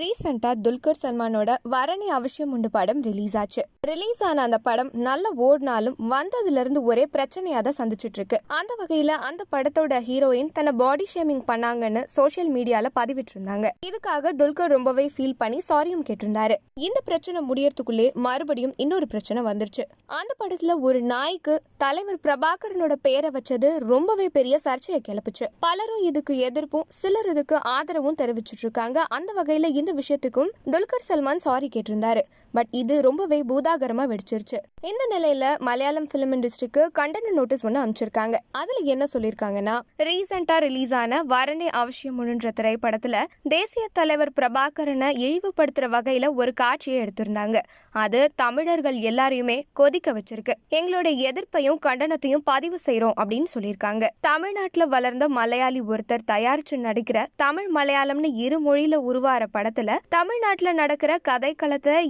ரீசெண்டாக துல்கர் சல்மானோட வரணி அவசியம் உண்டு படம் ரிலீஸ் ஆச்சு ரிலீஸ் ஆன அந்த படம் நல்ல ஓடினாலும் வந்ததுலேருந்து ஒரே பிரச்சனையாக தான் சந்திச்சுட்டு இருக்கு அந்த வகையில் அந்த படத்தோட ஹீரோயின் தன்னை பாடி ஷேமிங் பண்ணாங்கன்னு சோஷியல் மீடியாவில் இருந்தாங்க இதுக்காக துல்கர் ரொம்பவே ஃபீல் பண்ணி சாரியும் கேட்டிருந்தாரு இந்த பிரச்சனை முடியறதுக்குள்ளே மறுபடியும் இன்னொரு பிரச்சனை வந்துருச்சு அந்த படத்தில் ஒரு நாய்க்கு தலைவர் பிரபாகரனோட பெயரை வச்சது ரொம்பவே பெரிய சர்ச்சையை கிளப்புச்சு பலரும் இதுக்கு எதிர்ப்பும் சிலர் இதுக்கு ஆதரவும் தெரிவிச்சிட்டு இருக்காங்க அந்த வகையில் இந்த விஷயத்துக்கும் துல்கர் சல்மான் சாரி கேட்டிருந்தாரு பட் இது ரொம்பவே பூதாகரமாக வெடிச்சிருச்சு இந்த நிலையில மலையாளம் ஃபிலிம் இண்டஸ்ட்ரிக்கு கண்டன நோட்டீஸ் ஒன்று அமைச்சிருக்காங்க அதில் என்ன சொல்லியிருக்காங்கன்னா ரீசெண்டா ரிலீஸ் ஆன வரணே அவசியமுன்ற திரைப்படத்தில் தேசிய தலைவர் பிரபாகரனை இழிவுபடுத்துற வகையில் ஒரு காட்சியை எடுத்திருந்தாங்க அது தமிழர்கள் எல்லாரையுமே கொதிக்க வச்சிருக்கு எங்களுடைய எதிர்ப்பையும் கண்டனத்தையும் பதிவு செய்கிறோம் அப்படின்னு சொல்லியிருக்காங்க தமிழ்நாட்டில் வளர்ந்த மலையாளி ஒருத்தர் தயாரிச்சு நடிக்கிற தமிழ் மலையாளம்னு இரு மொழியில் உருவார படத்தை காலத்துல தமிழ்நாட்டுல நடக்கிற கதை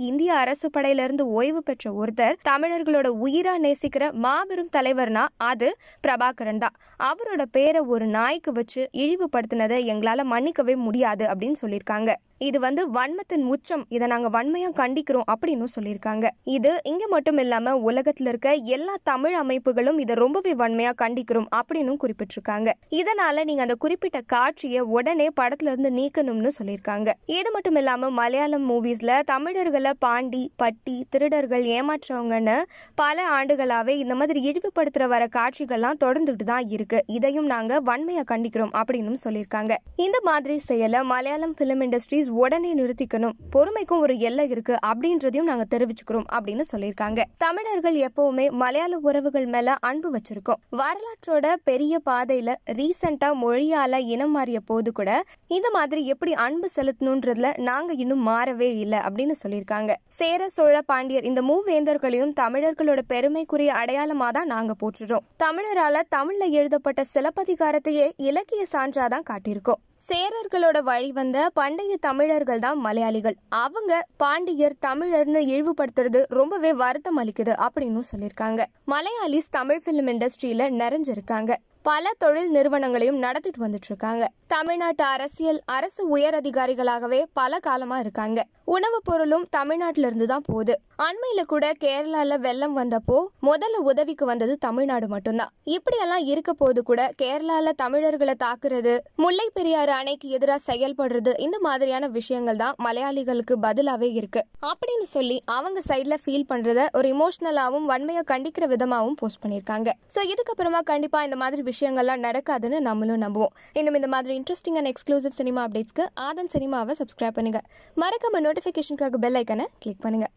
இந்திய அரசு படையிலிருந்து ஓய்வு பெற்ற ஒருத்தர் தமிழர்களோட உயிரா நேசிக்கிற மாபெரும் தலைவர்னா அது பிரபாகரன் தான் அவரோட பேரை ஒரு நாய்க்கு வச்சு இழிவுபடுத்தினதை எங்களால மன்னிக்கவே முடியாது அப்படின்னு சொல்லியிருக்காங்க இது வந்து வன்மத்தின் உச்சம் இதை நாங்க வன்மையா கண்டிக்கிறோம் அப்படின்னு சொல்லியிருக்காங்க இது இங்க மட்டும் இல்லாம உலகத்துல இருக்க எல்லா தமிழ் அமைப்புகளும் இதை ரொம்பவே வன்மையா கண்டிக்கிறோம் அப்படின்னு குறிப்பிட்டிருக்காங்க இதனால நீங்க அந்த குறிப்பிட்ட காட்சியை உடனே படத்துல இருந்து நீக்கணும்னு சொல்லியிருக்காங்க இது மட்டும் இல்லாம மலையாளம் மூவிஸ்ல தமிழர்களை பாண்டி பட்டி திருடர்கள் ஏமாற்றவங்கன்னு பல ஆண்டுகளாவே இந்த மாதிரி இழிவுபடுத்துற வர காட்சிகள்லாம் தொடர்ந்துட்டு தான் இருக்கு இதையும் நாங்க வன்மையா கண்டிக்கிறோம் அப்படின்னு சொல்லியிருக்காங்க இந்த மாதிரி செயலை மலையாளம் பிலிம் இண்டஸ்ட்ரி ப்ளீஸ் உடனே நிறுத்திக்கணும் பொறுமைக்கும் ஒரு எல்லை இருக்கு அப்படின்றதையும் நாங்க தெரிவிச்சுக்கிறோம் அப்படின்னு சொல்லியிருக்காங்க தமிழர்கள் எப்பவுமே மலையாள உறவுகள் மேல அன்பு வச்சிருக்கோம் வரலாற்றோட பெரிய பாதையில ரீசெண்டா மொழியால இனம் மாறிய போது கூட இந்த மாதிரி எப்படி அன்பு செலுத்தணும்ன்றதுல நாங்க இன்னும் மாறவே இல்லை அப்படின்னு சொல்லியிருக்காங்க சேர சோழ பாண்டியர் இந்த மூவேந்தர்களையும் தமிழர்களோட பெருமைக்குரிய அடையாளமா தான் நாங்க போற்றுறோம் தமிழரால தமிழ்ல எழுதப்பட்ட சிலப்பதிகாரத்தையே இலக்கிய சான்றாதான் காட்டியிருக்கோம் சேரர்களோட வழி வந்த பண்டைய தமிழ் தமிழர்கள் தான் மலையாளிகள் அவங்க பாண்டியர் தமிழர்னு இழிவுபடுத்துறது ரொம்பவே வருத்தம் அளிக்குது அப்படின்னு சொல்லியிருக்காங்க மலையாளிஸ் தமிழ் ஃபிலிம் இண்டஸ்ட்ரியில நிறைஞ்சிருக்காங்க பல தொழில் நிறுவனங்களையும் நடத்திட்டு வந்துட்டு இருக்காங்க தமிழ்நாட்டு அரசியல் அரசு உயர் அதிகாரிகளாகவே பல காலமா இருக்காங்க உணவுப் பொருளும் தமிழ்நாட்டில இருந்து தான் போகுது அண்மையில கூட கேரளால வெள்ளம் வந்தப்போ முதல்ல உதவிக்கு வந்தது தமிழ்நாடு மட்டும்தான் இப்படியெல்லாம் இருக்க போது கூட கேரளால தமிழர்களை தாக்குறது முல்லை பெரியாறு அணைக்கு எதிராக செயல்படுறது இந்த மாதிரியான விஷயங்கள் தான் மலையாளிகளுக்கு பதிலாவே இருக்கு அப்படின்னு சொல்லி அவங்க சைட்ல ஃபீல் பண்றத ஒரு இமோஷனலாவும் வன்மையா கண்டிக்கிற விதமாகவும் போஸ்ட் பண்ணியிருக்காங்க ஸோ இதுக்கப்புறமா கண்டிப்பா இந்த மாதிரி விஷயங்கள்லாம் நடக்காதுன்னு நம்மளும் நம்புவோம் இன்னும் இந்த மாதிரி இன்ட்ரெஸ்டிங் அண்ட் எக்ஸ்க்ளூசிவ் சினிமா அப்டேட்ஸ்க்கு ஆதன் சினிமாவை சப்ஸ்கிரைப் பண்ணுங்கள் மறக்காமல் நோட்டிஃபிகேஷனுக்காக பெல் ஐக்கனை கிளிக் பண்ணுங்கள்